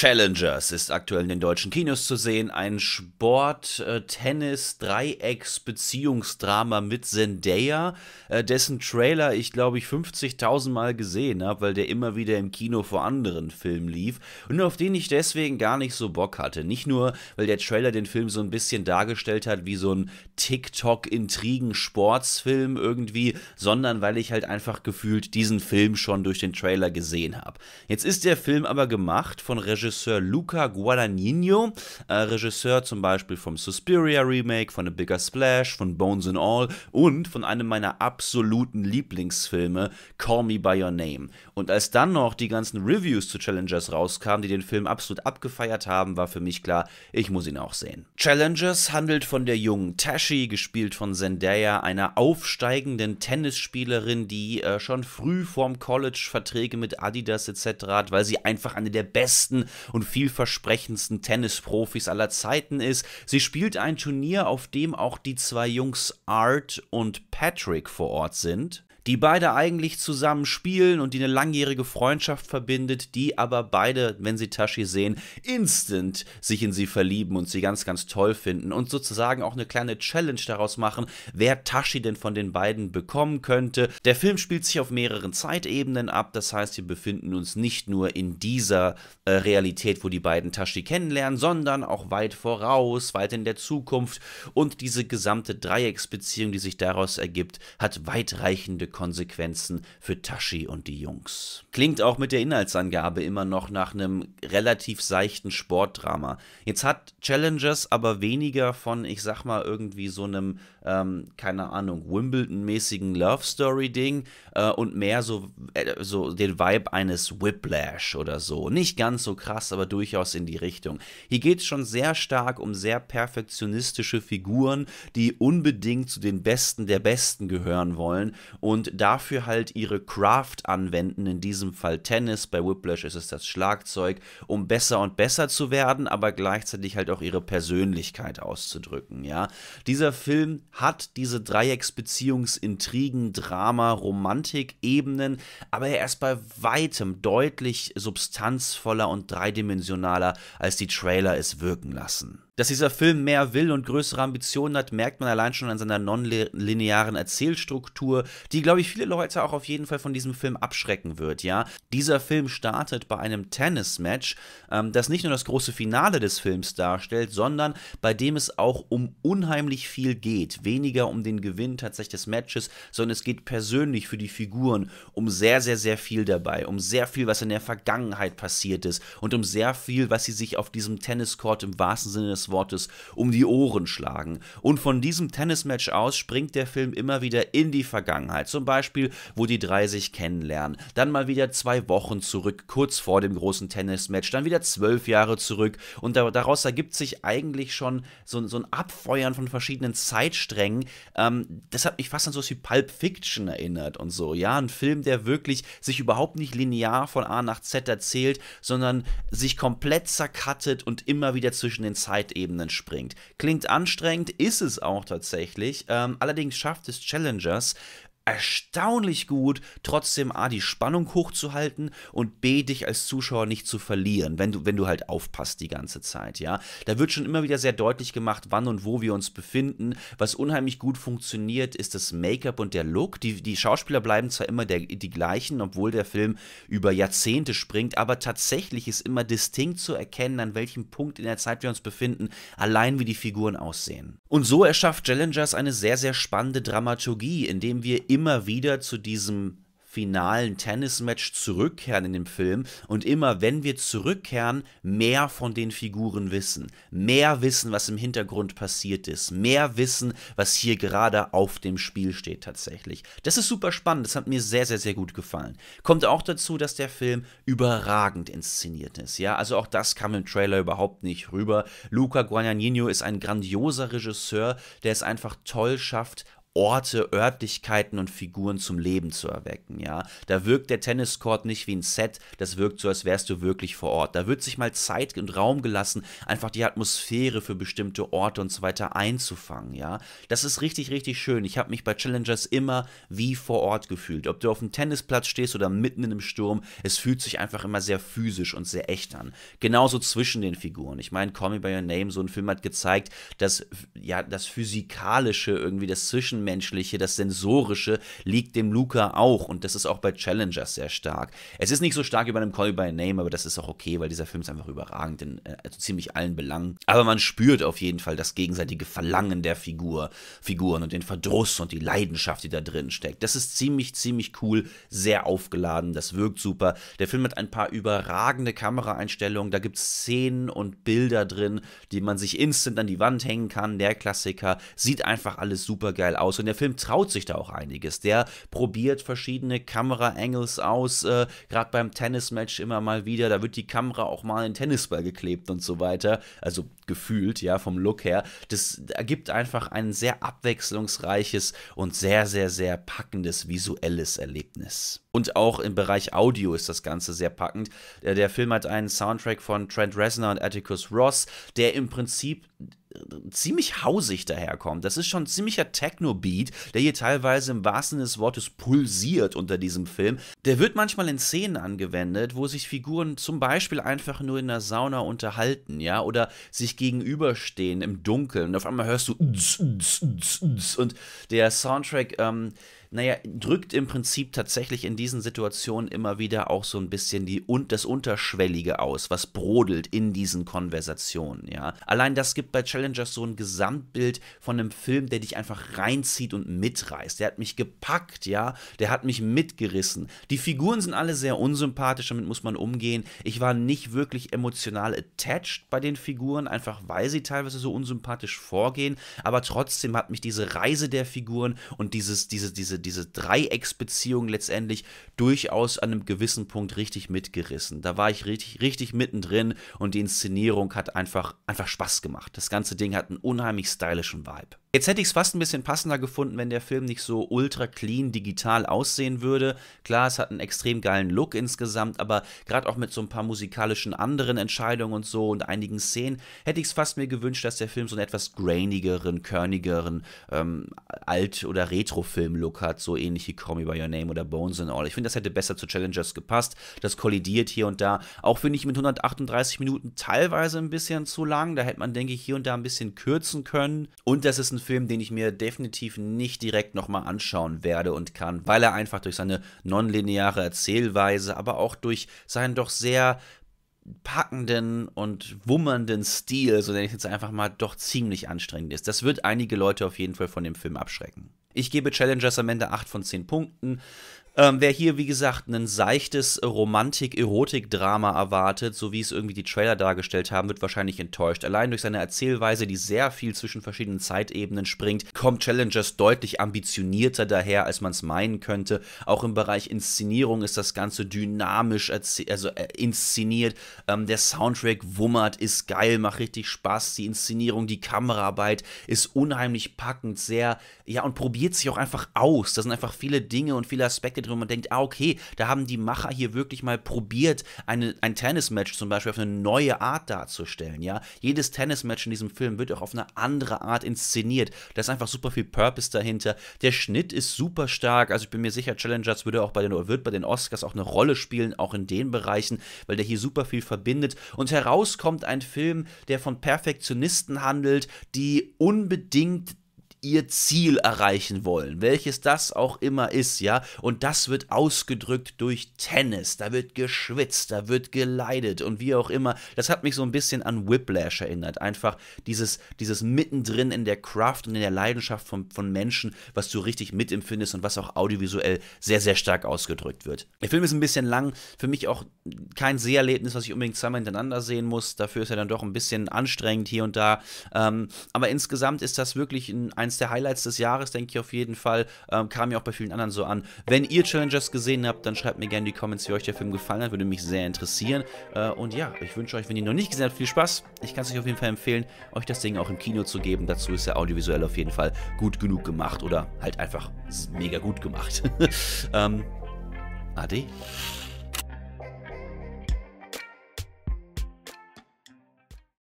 Challengers ist aktuell in den deutschen Kinos zu sehen. Ein Sport-Tennis-Dreiecks-Beziehungsdrama äh, mit Zendaya, äh, dessen Trailer ich glaube ich 50.000 Mal gesehen habe, weil der immer wieder im Kino vor anderen Filmen lief und auf den ich deswegen gar nicht so Bock hatte. Nicht nur, weil der Trailer den Film so ein bisschen dargestellt hat wie so ein TikTok-Intrigen-Sportsfilm irgendwie, sondern weil ich halt einfach gefühlt diesen Film schon durch den Trailer gesehen habe. Jetzt ist der Film aber gemacht von Regisseur Regisseur Luca Guadagnino, äh, Regisseur zum Beispiel vom Suspiria Remake, von A Bigger Splash, von Bones and All und von einem meiner absoluten Lieblingsfilme, Call Me By Your Name. Und als dann noch die ganzen Reviews zu Challengers rauskamen, die den Film absolut abgefeiert haben, war für mich klar, ich muss ihn auch sehen. Challengers handelt von der jungen Tashi, gespielt von Zendaya, einer aufsteigenden Tennisspielerin, die äh, schon früh vorm College Verträge mit Adidas etc. hat, weil sie einfach eine der besten und vielversprechendsten Tennisprofis aller Zeiten ist. Sie spielt ein Turnier, auf dem auch die zwei Jungs Art und Patrick vor Ort sind die beide eigentlich zusammen spielen und die eine langjährige Freundschaft verbindet, die aber beide, wenn sie Tashi sehen, instant sich in sie verlieben und sie ganz, ganz toll finden und sozusagen auch eine kleine Challenge daraus machen, wer Tashi denn von den beiden bekommen könnte. Der Film spielt sich auf mehreren Zeitebenen ab, das heißt, wir befinden uns nicht nur in dieser äh, Realität, wo die beiden Tashi kennenlernen, sondern auch weit voraus, weit in der Zukunft und diese gesamte Dreiecksbeziehung, die sich daraus ergibt, hat weitreichende Konsequenzen Konsequenzen für Tashi und die Jungs. Klingt auch mit der Inhaltsangabe immer noch nach einem relativ seichten Sportdrama. Jetzt hat Challengers aber weniger von, ich sag mal, irgendwie so einem, ähm, keine Ahnung, Wimbledon-mäßigen Love Story-Ding äh, und mehr so, äh, so den Vibe eines Whiplash oder so. Nicht ganz so krass, aber durchaus in die Richtung. Hier geht es schon sehr stark um sehr perfektionistische Figuren, die unbedingt zu den Besten der Besten gehören wollen und und dafür halt ihre Craft anwenden, in diesem Fall Tennis, bei Whiplash ist es das Schlagzeug, um besser und besser zu werden, aber gleichzeitig halt auch ihre Persönlichkeit auszudrücken, ja. Dieser Film hat diese Dreiecksbeziehungsintrigen, Drama, Romantik, Ebenen, aber er ist bei weitem deutlich substanzvoller und dreidimensionaler, als die Trailer es wirken lassen. Dass dieser Film mehr will und größere Ambitionen hat, merkt man allein schon an seiner nonlinearen Erzählstruktur, die, glaube ich, viele Leute auch auf jeden Fall von diesem Film abschrecken wird, ja. Dieser Film startet bei einem Tennis-Match, ähm, das nicht nur das große Finale des Films darstellt, sondern bei dem es auch um unheimlich viel geht. Weniger um den Gewinn tatsächlich des Matches, sondern es geht persönlich für die Figuren um sehr, sehr, sehr viel dabei, um sehr viel, was in der Vergangenheit passiert ist und um sehr viel, was sie sich auf diesem Tenniscourt im wahrsten Sinne des Wortes um die Ohren schlagen. Und von diesem Tennismatch aus springt der Film immer wieder in die Vergangenheit. Zum Beispiel, wo die drei sich kennenlernen. Dann mal wieder zwei Wochen zurück, kurz vor dem großen Tennismatch. Dann wieder zwölf Jahre zurück. Und daraus ergibt sich eigentlich schon so, so ein Abfeuern von verschiedenen Zeitsträngen. Ähm, das hat mich fast an so wie Pulp Fiction erinnert und so. Ja, ein Film, der wirklich sich überhaupt nicht linear von A nach Z erzählt, sondern sich komplett zerkattet und immer wieder zwischen den Zeitebenen Ebenen springt. Klingt anstrengend, ist es auch tatsächlich. Ähm, allerdings schafft es Challengers, erstaunlich gut, trotzdem A, die Spannung hochzuhalten und B, dich als Zuschauer nicht zu verlieren, wenn du, wenn du halt aufpasst die ganze Zeit, ja. Da wird schon immer wieder sehr deutlich gemacht, wann und wo wir uns befinden. Was unheimlich gut funktioniert, ist das Make-up und der Look. Die, die Schauspieler bleiben zwar immer der, die gleichen, obwohl der Film über Jahrzehnte springt, aber tatsächlich ist immer distinkt zu erkennen, an welchem Punkt in der Zeit wir uns befinden, allein wie die Figuren aussehen. Und so erschafft Challengers eine sehr, sehr spannende Dramaturgie, indem wir immer immer wieder zu diesem finalen Tennismatch zurückkehren in dem Film und immer wenn wir zurückkehren, mehr von den Figuren wissen, mehr wissen, was im Hintergrund passiert ist, mehr wissen, was hier gerade auf dem Spiel steht tatsächlich. Das ist super spannend, das hat mir sehr sehr sehr gut gefallen. Kommt auch dazu, dass der Film überragend inszeniert ist, ja? Also auch das kam im Trailer überhaupt nicht rüber. Luca Guadagnino ist ein grandioser Regisseur, der es einfach toll schafft, Orte, Örtlichkeiten und Figuren zum Leben zu erwecken, ja. Da wirkt der Tenniscourt nicht wie ein Set, das wirkt so, als wärst du wirklich vor Ort. Da wird sich mal Zeit und Raum gelassen, einfach die Atmosphäre für bestimmte Orte und so weiter einzufangen, ja. Das ist richtig, richtig schön. Ich habe mich bei Challengers immer wie vor Ort gefühlt. Ob du auf dem Tennisplatz stehst oder mitten in einem Sturm, es fühlt sich einfach immer sehr physisch und sehr echt an. Genauso zwischen den Figuren. Ich meine, Call Me By Your Name, so ein Film hat gezeigt, dass, ja, das Physikalische irgendwie, das Zwischen Zwischenmenschliche, das Sensorische liegt dem Luca auch und das ist auch bei Challengers sehr stark. Es ist nicht so stark wie bei einem Call by Name, aber das ist auch okay, weil dieser Film ist einfach überragend in also ziemlich allen Belangen. Aber man spürt auf jeden Fall das gegenseitige Verlangen der Figur, Figuren und den Verdruss und die Leidenschaft, die da drin steckt. Das ist ziemlich, ziemlich cool, sehr aufgeladen, das wirkt super. Der Film hat ein paar überragende Kameraeinstellungen, da gibt es Szenen und Bilder drin, die man sich instant an die Wand hängen kann. Der Klassiker sieht einfach alles super geil aus aus. Und der Film traut sich da auch einiges. Der probiert verschiedene Kamera-Angles aus, äh, gerade beim Tennismatch immer mal wieder. Da wird die Kamera auch mal in den Tennisball geklebt und so weiter. Also gefühlt, ja, vom Look her. Das ergibt einfach ein sehr abwechslungsreiches und sehr, sehr, sehr packendes visuelles Erlebnis. Und auch im Bereich Audio ist das Ganze sehr packend. Der, äh, der Film hat einen Soundtrack von Trent Reznor und Atticus Ross, der im Prinzip ziemlich hausig daherkommt. Das ist schon ein ziemlicher Techno-Beat, der hier teilweise im wahrsten Sinne des Wortes pulsiert unter diesem Film. Der wird manchmal in Szenen angewendet, wo sich Figuren zum Beispiel einfach nur in der Sauna unterhalten, ja, oder sich gegenüberstehen im Dunkeln und auf einmal hörst du und der Soundtrack ähm, naja, drückt im Prinzip tatsächlich in diesen Situationen immer wieder auch so ein bisschen die, und das Unterschwellige aus, was brodelt in diesen Konversationen, ja. Allein das gibt bei Challengers so ein Gesamtbild von einem Film, der dich einfach reinzieht und mitreißt. Der hat mich gepackt, ja, der hat mich mitgerissen. Die Figuren sind alle sehr unsympathisch, damit muss man umgehen. Ich war nicht wirklich emotional attached bei den Figuren, einfach weil sie teilweise so unsympathisch vorgehen, aber trotzdem hat mich diese Reise der Figuren und dieses, diese, diese diese Dreiecksbeziehung letztendlich durchaus an einem gewissen Punkt richtig mitgerissen. Da war ich richtig, richtig mittendrin und die Inszenierung hat einfach, einfach Spaß gemacht. Das ganze Ding hat einen unheimlich stylischen Vibe. Jetzt hätte ich es fast ein bisschen passender gefunden, wenn der Film nicht so ultra clean digital aussehen würde. Klar, es hat einen extrem geilen Look insgesamt, aber gerade auch mit so ein paar musikalischen anderen Entscheidungen und so und einigen Szenen hätte ich es fast mir gewünscht, dass der Film so einen etwas grainigeren, körnigeren, ähm, alt- oder Retro-Film-Look hat, so ähnlich wie Call Me By Your Name oder Bones and All. Ich finde, das hätte besser zu Challengers gepasst. Das kollidiert hier und da. Auch finde ich mit 138 Minuten teilweise ein bisschen zu lang. Da hätte man, denke ich, hier und da ein bisschen kürzen können. Und das ist ein Film, den ich mir definitiv nicht direkt nochmal anschauen werde und kann, weil er einfach durch seine nonlineare Erzählweise, aber auch durch seinen doch sehr packenden und wummernden Stil, so nenne ich jetzt einfach mal, doch ziemlich anstrengend ist. Das wird einige Leute auf jeden Fall von dem Film abschrecken. Ich gebe Challengers am Ende 8 von 10 Punkten. Ähm, wer hier, wie gesagt, ein seichtes Romantik-Erotik-Drama erwartet, so wie es irgendwie die Trailer dargestellt haben, wird wahrscheinlich enttäuscht. Allein durch seine Erzählweise, die sehr viel zwischen verschiedenen Zeitebenen springt, kommt Challengers deutlich ambitionierter daher, als man es meinen könnte. Auch im Bereich Inszenierung ist das Ganze dynamisch also, äh, inszeniert. Ähm, der Soundtrack wummert, ist geil, macht richtig Spaß. Die Inszenierung, die Kameraarbeit ist unheimlich packend, sehr, ja, und probiert sich auch einfach aus. Da sind einfach viele Dinge und viele Aspekte weggeht, und denkt, ah, okay, da haben die Macher hier wirklich mal probiert, eine, ein Tennismatch zum Beispiel auf eine neue Art darzustellen, ja. Jedes Tennismatch in diesem Film wird auch auf eine andere Art inszeniert. Da ist einfach super viel Purpose dahinter. Der Schnitt ist super stark, also ich bin mir sicher, Challengers würde auch bei den, wird bei den Oscars auch eine Rolle spielen, auch in den Bereichen, weil der hier super viel verbindet. Und herauskommt ein Film, der von Perfektionisten handelt, die unbedingt ihr Ziel erreichen wollen, welches das auch immer ist, ja. Und das wird ausgedrückt durch Tennis, da wird geschwitzt, da wird geleidet und wie auch immer. Das hat mich so ein bisschen an Whiplash erinnert. Einfach dieses, dieses mittendrin in der Craft und in der Leidenschaft von, von Menschen, was du richtig mitempfindest und was auch audiovisuell sehr, sehr stark ausgedrückt wird. Der Film ist ein bisschen lang, für mich auch kein Seherlebnis, was ich unbedingt zweimal hintereinander sehen muss. Dafür ist er dann doch ein bisschen anstrengend hier und da. Ähm, aber insgesamt ist das wirklich ein, ein eins der Highlights des Jahres, denke ich auf jeden Fall. Ähm, kam ja auch bei vielen anderen so an. Wenn ihr Challengers gesehen habt, dann schreibt mir gerne in die Comments, wie euch der Film gefallen hat. Würde mich sehr interessieren. Äh, und ja, ich wünsche euch, wenn ihr ihn noch nicht gesehen habt, viel Spaß. Ich kann es euch auf jeden Fall empfehlen, euch das Ding auch im Kino zu geben. Dazu ist er audiovisuell auf jeden Fall gut genug gemacht oder halt einfach mega gut gemacht. ähm, ade.